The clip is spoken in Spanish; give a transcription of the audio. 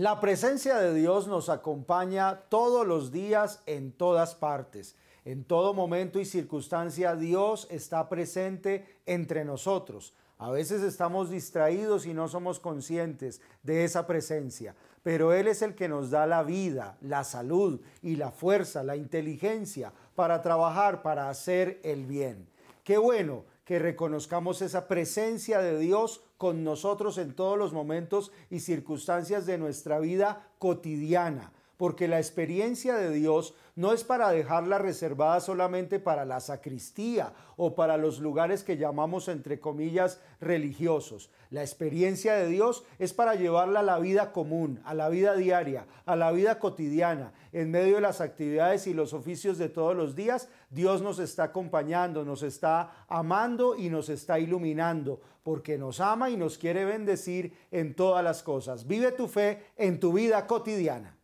La presencia de Dios nos acompaña todos los días en todas partes. En todo momento y circunstancia Dios está presente entre nosotros. A veces estamos distraídos y no somos conscientes de esa presencia, pero Él es el que nos da la vida, la salud y la fuerza, la inteligencia para trabajar, para hacer el bien. Qué bueno que reconozcamos esa presencia de Dios con nosotros en todos los momentos y circunstancias de nuestra vida cotidiana porque la experiencia de Dios no es para dejarla reservada solamente para la sacristía o para los lugares que llamamos entre comillas religiosos. La experiencia de Dios es para llevarla a la vida común, a la vida diaria, a la vida cotidiana, en medio de las actividades y los oficios de todos los días. Dios nos está acompañando, nos está amando y nos está iluminando, porque nos ama y nos quiere bendecir en todas las cosas. Vive tu fe en tu vida cotidiana.